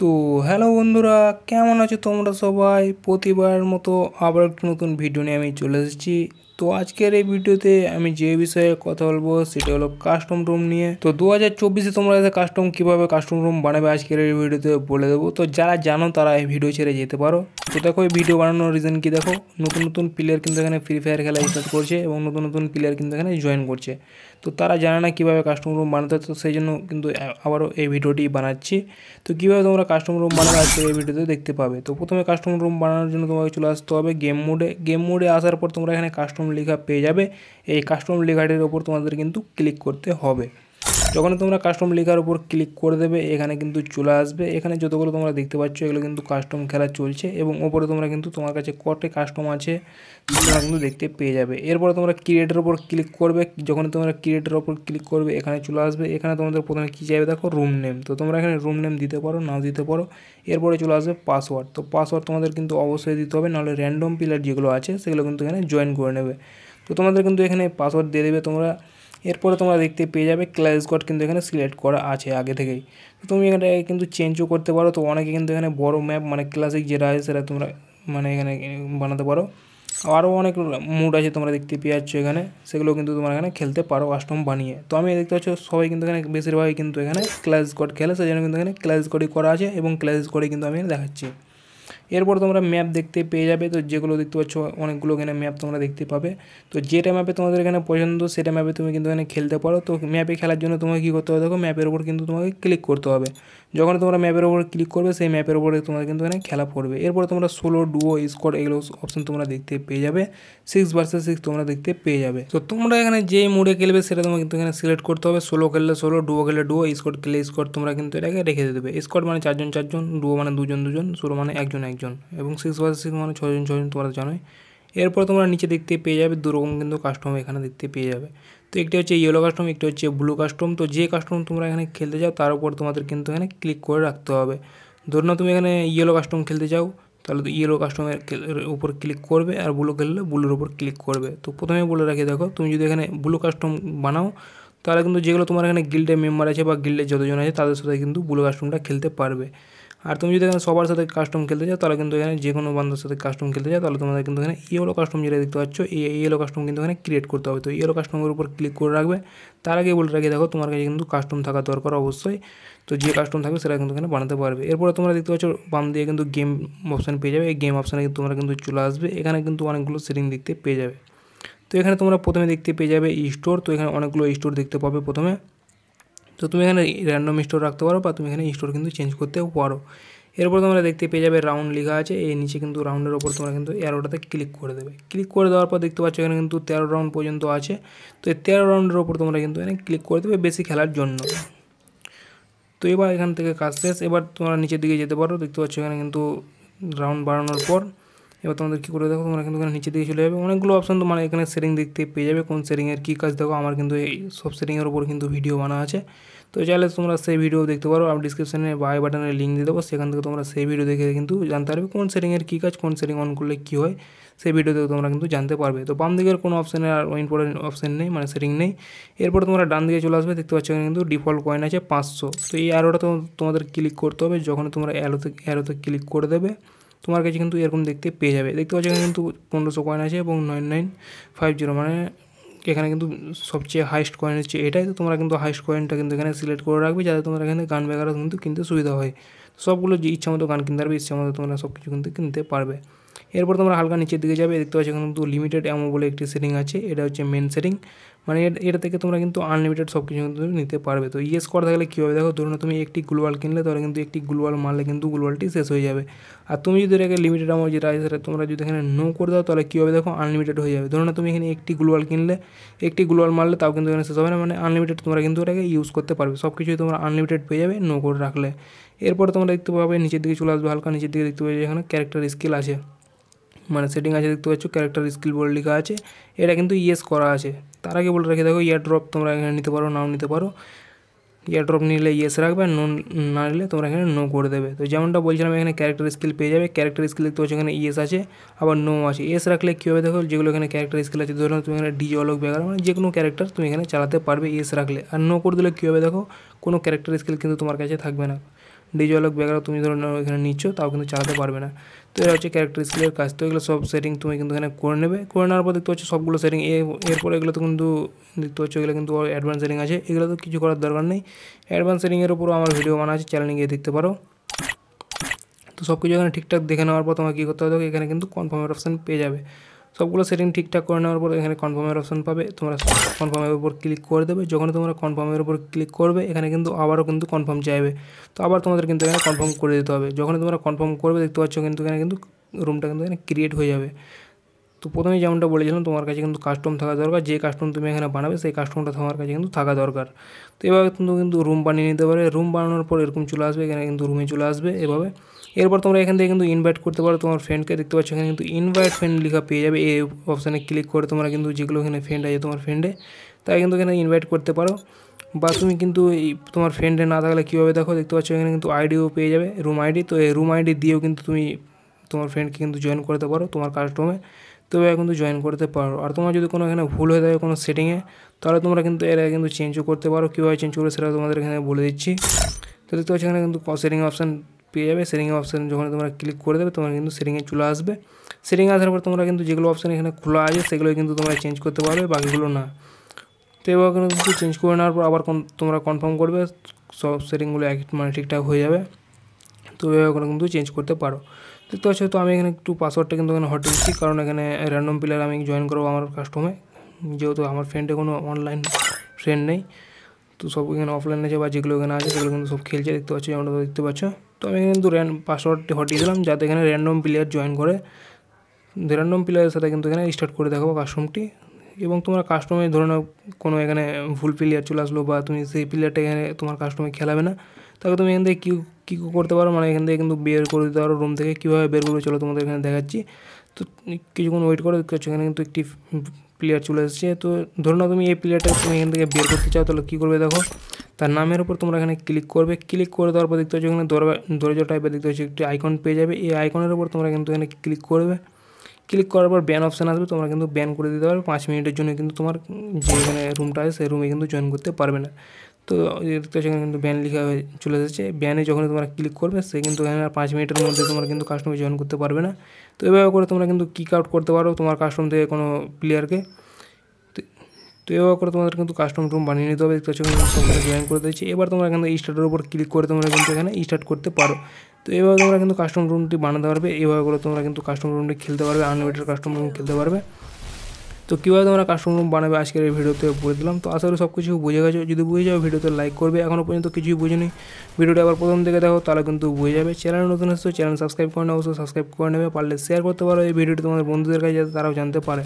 তো হ্যালো বন্ধুরা কেমন আছো তোমরা সবাই প্রতিবারের মতো আবার একটু নতুন ভিডিও নিয়ে আমি চলে এসেছি তো আজকের এই ভিডিওতে আমি যে বিষয়ে কথা বলবো সেটা হলো কাস্টম রুম নিয়ে তো দু হাজার চব্বিশে তোমরা কাস্টম কীভাবে কাস্টম রুম বানাবে আজকের এই ভিডিওতে বলে দেবো তো যারা জানো তারা এই ভিডিও ছেড়ে যেতে পারো তো দেখো এই ভিডিও বানানোর রিজন কি দেখো নতুন নতুন প্লেয়ার কিন্তু এখানে ফ্রি ফায়ার খেলা স্টার্ট করছে এবং নতুন নতুন প্লেয়ার কিন্তু এখানে জয়েন করছে তো তারা জানে না কীভাবে কাস্টমার রুম বানাতে তো সেই জন্য কিন্তু আবারও এই ভিডিওটি বানাচ্ছি তো কীভাবে তোমরা কাস্টমার রুম বানাবে আজকে এই ভিডিওতে দেখতে পাবে তো প্রথমে কাস্টমার রুম বানানোর জন্য তোমাকে চলে আসতে হবে গেম মোডে গেম মোডে আসার পর তোমরা এখানে কাস্টম লেখা পেয়ে যাবে এই কাস্টম লেখাটির ওপর তোমাদের কিন্তু ক্লিক করতে হবে যখন তোমরা কাস্টম লেখার উপর ক্লিক করে দেবে এখানে কিন্তু চলে আসবে এখানে যতগুলো তোমরা দেখতে পাচ্ছ এগুলো কিন্তু কাস্টম খেলা চলছে এবং ওপরে তোমরা কিন্তু তোমার কাছে কটে কাস্টম আছে তোমরা কিন্তু দেখতে পেয়ে যাবে এরপরে তোমরা ক্রিয়েটের ওপর ক্লিক করবে যখন তোমরা ক্রিয়েটের ওপর ক্লিক করবে এখানে চলে আসবে এখানে তোমাদের প্রথমে কী চাইবে দেখো রুম নেম তো তোমরা এখানে রুম নেম দিতে পারো নাও দিতে পারো এরপরে চলে আসবে পাসওয়ার্ড তো পাসওয়ার্ড তোমাদের কিন্তু অবশ্যই দিতে হবে নাহলে র্যান্ডম পিলার যেগুলো আছে সেগুলো কিন্তু এখানে জয়েন করে নেবে তো তোমাদের কিন্তু এখানে পাসওয়ার্ড দিয়ে দেবে তোমরা এরপরে তোমরা দেখতে পেয়ে যাবে ক্লাস গড কিন্তু এখানে সিলেক্ট করা আছে আগে থেকেই তো তুমি এখানে কিন্তু চেঞ্জও করতে পারো তো অনেকে কিন্তু এখানে বড় ম্যাপ মানে ক্লাসিক যেটা আছে সেটা তোমরা মানে এখানে বানাতে পারো আরও অনেক মুড আছে তোমরা দেখতে পেয়ে যাচ্ছ এখানে সেগুলো কিন্তু তোমরা এখানে খেলতে পারো অষ্টম বানিয়ে তো আমি দেখতে পাচ্ছ সবাই কিন্তু এখানে বেশিরভাগই কিন্তু এখানে ক্লাস গড খেলে সেই জন্য কিন্তু এখানে ক্লাস গডই করা আছে এবং ক্লাস গডে কিন্তু আমি দেখাচ্ছি এরপর তোমরা ম্যাপ দেখতে পেয়ে যাবে তো যেগুলো দেখতে পাচ্ছ অনেকগুলো এখানে ম্যাপ তোমরা দেখতে পাবে তো যেটা ম্যাপে তোমাদের এখানে পছন্দ সেটা ম্যাপে তুমি কিন্তু এখানে খেলতে পারো তো ম্যাপে খেলার জন্য তোমাকে কী করতে হবে দেখো ম্যাপের ওপর কিন্তু তোমাকে ক্লিক করতে হবে যখন তোমরা ম্যাপের ওপর ক্লিক করবে সেই ম্যাপের ওপরে তোমরা কিন্তু এখানে খেলা পড়বে এরপর তোমরা সোলো ডুও স্কোয়াড এগুলো অপশন তোমরা দেখতে পেয়ে যাবে সিক্স ভার্সেস সিক্স তোমরা দেখতে পেয়ে যাবে তো তোমরা এখানে যে মুড়ে খেলবে সেটা তোমাকে কিন্তু এখানে সিলেক্ট করতে হবে সোলো খেললে সোলো ডুও খেললে ডুও স্কোয়াড খেলে স্কোয়াড তোমরা কিন্তু এটাকে রেখে দেবে স্কোয়াড মানে চারজন চারজন ডুও মানে দুজন দুজন সোলো মানে একজন একজন মানে জন এবং সিক্স ভার্সেস সিক্স মানে ছজন ছজন তোমরা জানোই এরপর তোমরা নিচে দেখতে পেয়ে যাবে দুরকম কিন্তু কাস্টম এখানে দেখতে পেয়ে যাবে তো একটি হচ্ছে ইয়েলো কাস্টম একটি হচ্ছে ব্লু কাস্টম তো যে কাস্টম তোমরা এখানে খেলতে যাও তার উপর তোমাদের কিন্তু এখানে ক্লিক করে রাখতে হবে ধরুন তুমি এখানে ইয়েলো কাস্টম খেলতে যাও তাহলে তো ইয়েলো কাস্টমের উপর ক্লিক করবে আর ব্লু খেললে ব্লুর উপর ক্লিক করবে তো প্রথমে বলে রাখি দেখো তুমি যদি এখানে ব্লু কাস্টম বানাও তাহলে কিন্তু যেগুলো তোমার এখানে গিল্ডের মেম্বার আছে বা গিল্ডের যতজন আছে তাদের সাথে কিন্তু ব্লু কাস্টমটা খেলতে পারবে আর তুমি যদি এখানে সবার সাথে কাস্টম খেলতে চাও তাহলে কিন্তু এখানে যে কোনো বান্ধবের সাথে কাস্টম খেলতে চাও তাহলে তোমাদের কিন্তু এখানে ইয়েলো কাস্টম যেটা দেখতে পাচ্ছ এই ইয়েলো কাস্টম কিন্তু এখানে ক্রিয়েট করতে হবে তো ইয়েলো কাস্টমের উপর ক্লিক করে রাখবে তার আগে বলে রাখি দেখো তোমার কাছে কিন্তু কাস্টম থাকা দরকার অবশ্যই তো যে কাস্টম থাকবে সেটা কিন্তু এখানে বানাতে পারবে এরপরে তোমরা দেখতে পাচ্ছ বাম দিয়ে কিন্তু গেম অপশান পেয়ে যাবে এই গেম অপশানে কিন্তু তোমরা কিন্তু চলে আসবে এখানে কিন্তু অনেকগুলো সেটিং দেখতে পেয়ে যাবে তো এখানে তোমরা প্রথমে দেখতে পেয়ে যাবে স্টোর তো এখানে অনেকগুলো স্টোর দেখতে পাবে প্রথমে তো তুমি এখানে র্যান্ডম স্টোর রাখতে পারো বা তুমি এখানে স্টোর কিন্তু চেঞ্জ করতেও পারো এরপর তোমরা দেখতে পেয়ে যাবে রাউন্ড লেখা আছে এই নিচে কিন্তু রাউন্ডের ওপর তোমরা কিন্তু এরোটাতে ক্লিক করে দেবে ক্লিক করে দেওয়ার পর দেখতে পাচ্ছ এখানে কিন্তু তেরো রাউন্ড পর্যন্ত আছে তো এই তেরো রাউন্ডের ওপর তোমরা কিন্তু এখানে ক্লিক করে দেবে বেশি খেলার জন্য তো এবার এখান থেকে কাজ শেষ এবার তোমরা নিচের দিকে যেতে পারো দেখতে পাচ্ছ এখানে কিন্তু রাউন্ড বাড়ানোর পর এবার তোমাদের কী করে দেখো তোমরা কিন্তু এখানে নিচে দিয়ে চলে যাবে অনেকগুলো অপশান তোমার মানে এখানে সেটিং দেখতে পেয়ে যাবে কোন সেটিংয়ের কী কাজ দেখো আমার কিন্তু এই সব সেটিংয়ের উপর কিন্তু ভিডিও বানা আছে তো চাইলে তোমরা সেই ভিডিও দেখতে পারো আমি ডিসক্রিপশনে বাই বাটনের লিঙ্ক দিয়ে দেবো সেখান থেকে তোমরা সেই ভিডিও দেখে কিন্তু জানতে পারবে কোন সেটিংয়ের কী কাজ কোন সেটিং অন করলে কী হয় সেই ভিডিও দেখে তোমরা কিন্তু জানতে পারবে তো বাম দিকের কোনো অপশানে আর ইম্পর্টেন্ট অপশান নেই মানে সেটিং নেই এরপর তোমরা ডান দিকে চলে আসবে দেখতে পাচ্ছ কিন্তু ডিফল্ট কয়েন আছে পাঁচশো তো এই অ্যারোটা তোমাদের ক্লিক করতে হবে যখন তোমরা অ্যারোতে অ্যারোতে ক্লিক করে দেবে তোমার কাছে কিন্তু এরকম দেখতে পেয়ে যাবে দেখতে পাচ্ছ এখানে কিন্তু পনেরোশো কয়েন আছে এবং নাইন নাইন ফাইভ জিরো মানে এখানে কিন্তু সবচেয়ে হাইস্ট কয়েন হচ্ছে এটাই তো তোমরা কিন্তু হাইস্ট কয়েনটা কিন্তু এখানে সিলেক্ট করে রাখবে যাতে তোমরা এখানে গান বেগারও কিন্তু কিনতে সুবিধা হয় সবগুলো যে ইচ্ছা মতো গান কিনতে পারবে ইচ্ছা মতো তোমরা সব কিছু কিন্তু কিনতে পারবে এরপর তোমরা হালকা নিচের দিকে যাবে দেখতে পাচ্ছ এখানে কিন্তু লিমিটেড অ্যামো বলে একটি সেটিং আছে এটা হচ্ছে মেন সেটিং মানে এটা থেকে তোমরা কিন্তু আনলিমিটেড সব কিছু কিন্তু নিতে পারবে তো ইয়েস করা থাকলে কী হবে দেখো ধরুন তুমি একটি গ্লোয়াল কিনলে তাহলে কিন্তু একটি গ্লোয়াল মারলে কিন্তু গ্লোয়ালটি শেষ হয়ে যাবে আর তুমি যদি এটাকে লিমিটেড আমার যেটা আছে সেটা তোমরা যদি এখানে নো করে দাও তাহলে কী হবে দেখো আনলিমিটেড হয়ে যাবে ধরুন তুমি এখানে একটি গ্লোয়াল কিনলে একটি গ্লোয়াল মারলে তাও কিন্তু এখানে শেষ হবে না মানে আনলিমিটেড তোমরা কিন্তু এটাকে ইউজ করতে পারবে সব কিছুই তোমরা আনলিমিটেড পেয়ে যাবে নো করে রাখলে এরপর তোমরা দেখতে পাবে নিচের দিকে চলে আসবে হালকা নিচের দিকে দেখতে পাবে যে এখানে ক্যারেক্টার স্কিল আছে মানে সেটিং আছে দেখতে পাচ্ছ ক্যারেক্টার স্কিল বলে লেখা আছে এটা কিন্তু ইয়েস করা আছে তার আগে বলে রেখে দেখো ইয়ার ড্রপ তোমরা এখানে নিতে পারো নাও নিতে পারো ইয়ার ড্রপ নিলে ইয়েস রাখবে নো না নিলে তোমরা এখানে নো করে দেবে তো যেমনটা বলছিলাম এখানে ক্যারেক্টার স্কিল পেয়ে যাবে ক্যারেক্টার স্কিল দেখতে পাচ্ছ এখানে ইয়েস আছে আবার নো আছে এস রাখলে কী হবে দেখো যেগুলো এখানে ক্যারেক্টার স্কিল আছে ধরো তুমি এখানে ডিজে অলোক বেগার মানে যে কোনো ক্যারেক্টার তুমি এখানে চালাতে পারবে এস রাখলে আর নো করে দিলে কী হবে দেখো কোনো ক্যারেক্টার স্কিল কিন্তু তোমার কাছে থাকবে না ডিজলক ব্যাগরা তুমি ধরো এখানে নিচ্ছ তাও কিন্তু চালাতে পারবে না তো এটা হচ্ছে ক্যারেক্টার স্কিলের কাজ তো এগুলো সব সেটিং তুমি কিন্তু এখানে করে নেবে করে নেওয়ার পর দেখতে পাচ্ছ সবগুলো সেটিং এরপরে এগুলো তো কিন্তু দেখতে পাচ্ছ এগুলো কিন্তু অ্যাডভান্স সেটিং আছে এগুলো তো কিছু করার দরকার নেই অ্যাডভান্স সেটিংয়ের উপরও আমার ভিডিও মানা আছে চ্যানেলে গিয়ে দেখতে পারো তো সব কিছু এখানে ঠিকঠাক দেখে নেওয়ার পর তোমাকে কী করতে হবে এখানে কিন্তু কনফার্মের অপশান পেয়ে যাবে সবগুলো সেটিং ঠিকঠাক করে নেওয়ার পর এখানে কনফার্মের অপশন পাবে তোমরা কনফার্মের উপর ক্লিক করে দেবে যখন তোমরা কনফার্মের উপর ক্লিক করবে এখানে কিন্তু আবারও কিন্তু কনফার্ম চাইবে তো আবার তোমাদের কিন্তু এখানে কনফার্ম করে দিতে হবে যখন তোমরা কনফার্ম করবে দেখতে পাচ্ছ কিন্তু এখানে কিন্তু রুমটা কিন্তু এখানে ক্রিয়েট হয়ে যাবে তো প্রথমে যেমনটা বলেছিলাম তোমার কাছে কিন্তু কাস্টম থাকা দরকার যে কাস্টম তুমি এখানে বানাবে সেই কাস্টমটা তোমার কাছে কিন্তু থাকা দরকার তো এভাবে কিন্তু কিন্তু রুম বানিয়ে নিতে পারে রুম বানানোর পর এরকম চলে আসবে এখানে কিন্তু রুমে চলে আসবে এভাবে এরপর তোমরা এখান থেকে কিন্তু ইনভাইট করতে পারো তোমার ফ্রেন্ডকে দেখতে পাচ্ছ এখানে কিন্তু ইনভাইট ফ্রেন্ড লেখা পেয়ে যাবে এই অপশানে ক্লিক করে তোমরা কিন্তু যেগুলো এখানে ফ্রেন্ড আছে তোমার ফ্রেন্ডে তাই কিন্তু এখানে ইনভাইট করতে পারো বা তুমি কিন্তু এই তোমার ফ্রেন্ডে না থাকলে কীভাবে দেখো দেখতে পাচ্ছ এখানে কিন্তু আইডিও পেয়ে যাবে রুম আইডি তো এই রুম আইডি দিয়েও কিন্তু তুমি তোমার ফ্রেন্ডকে কিন্তু জয়েন করতে পারো তোমার কাস্টমে তবে কিন্তু জয়েন করতে পারো আর তোমার যদি কোনো এখানে ভুল হয়ে থাকে কোনো সেটিংয়ে তাহলে তোমরা কিন্তু এরা কিন্তু চেঞ্জও করতে পারো কীভাবে চেঞ্জ করবে সেটা তোমাদের এখানে বলে দিচ্ছি তো দেখতে পাচ্ছ এখানে কিন্তু সেটিং অপশান পেয়ে যাবে সেটিং অপশান যখন তোমরা ক্লিক করে দেবে তোমার কিন্তু সেটিংয়ে চলে আসবে সেটিং আসার পর তোমরা কিন্তু যেগুলো অপশান এখানে খোলা আছে সেগুলো কিন্তু তোমরা চেঞ্জ করতে পারবে বাকিগুলো না তো এবার কিন্তু চেঞ্জ করে নেওয়ার পর আবার তোমরা কনফার্ম করবে সব সেটিংগুলো এক মানে ঠিকঠাক হয়ে যাবে তো এভাবে কিন্তু চেঞ্জ করতে পারো দেখতে পাচ্ছ তো আমি এখানে একটু পাসওয়ার্ডটা কিন্তু এখানে হট দিচ্ছি কারণ এখানে র্যান্ডম প্লেয়ার আমি জয়েন করবো আমার কাস্টমে যেহেতু আমার ফ্রেন্ডে কোনো অনলাইন ফ্রেন্ড নেই তো সব এখানে অফলাইনে আছে বা যেগুলো এখানে আছে সেগুলো কিন্তু সব খেলছে দেখতে পাচ্ছ যেমন দেখতে পাচ্ছ তো আমি কিন্তু র্যান পাসওয়ার্ডটি হটিয়ে দিলাম যাতে এখানে র্যান্ডম প্লেয়ার জয়েন করে র্যান্ডম প্লেয়ারের সাথে কিন্তু এখানে স্টার্ট করে দেখাবো কাস্টমটি এবং তোমার কাস্টমে ধরে নাও কোনো এখানে ভুল প্লেয়ার চলে আসলো বা তুমি সেই প্লেয়ারটা এখানে তোমার কাস্টমে খেলাবে না তাকে তুমি এখান থেকে কী কী করতে পারো মানে এখান থেকে কিন্তু বের করে দিতে পারো রুম থেকে কীভাবে বের করবে চলো তোমাদের এখানে দেখাচ্ছি তো কিছুক্ষণ ওয়েট করে দেখতে পাচ্ছ এখানে কিন্তু একটি প্লেয়ার চলে এসেছে তো ধরে নাও তুমি এই প্লেয়ারটা তুমি এখান থেকে বের করতে চাও তাহলে কী করবে দেখো তার নামের উপর তোমরা এখানে ক্লিক করবে ক্লিক করে দেওয়ার পর দেখতে হচ্ছে এখানে দরজা টাইপের দেখতে হচ্ছে একটি আইকন পেয়ে যাবে এই আইকনের উপর তোমরা কিন্তু এখানে ক্লিক করবে ক্লিক করার পর ব্যান অপশান আসবে তোমরা কিন্তু ব্যান করে দিতে পারবে পাঁচ মিনিটের জন্য কিন্তু তোমার যে এখানে রুমটা আছে সেই রুমে কিন্তু জয়েন করতে পারবে না তো দেখতে পাচ্ছ কিন্তু ব্যান লিখা হয়ে চলে এসেছে ব্যানে যখন তোমরা ক্লিক করবে সে কিন্তু এখানে পাঁচ মিনিটের মধ্যে তোমরা কিন্তু কাস্টমার জয়েন করতে পারবে না তো এভাবে করে তোমরা কিন্তু কিক আউট করতে পারো তোমার কাস্টম থেকে কোনো প্লেয়ারকে তো এভাবে করে তোমাদের কিন্তু কাস্টম রুম বানিয়ে নিতে হবে দেখতে পাচ্ছ জয়েন করে দিয়েছি এবার তোমরা কিন্তু স্টার্টের উপর ক্লিক করে তোমরা কিন্তু এখানে স্টার্ট করতে পারো তো এভাবে তোমরা কিন্তু কাস্টম রুমটি বানাতে পারবে এভাবে করে তোমরা কিন্তু কাস্টম রুমটি খেলতে পারবে আনলিমিটেড কাস্টম রুম খেলতে পারবে তো কীভাবে তোমরা কাস্টমার রুম বানাবে আজকের এই ভিডিওতে বলে দিলাম তো আশা করি সব কিছু বুঝে গেছো যদি বুঝে যাও ভিডিওতে লাইক করবে এখনও পর্যন্ত কিছুই বুঝেনি ভিডিওটা আবার প্রথম থেকে দেখো তাহলে কিন্তু বুঝে যাবে চ্যানেল নতুন আসতো চ্যানেল সাবস্ক্রাইব করে নেবে অবশ্যই সাবস্ক্রাইব করে নেবে পারলে শেয়ার করতে পারো এই ভিডিওটি তোমাদের বন্ধুদের কাছে যাতে তারাও জানতে পারে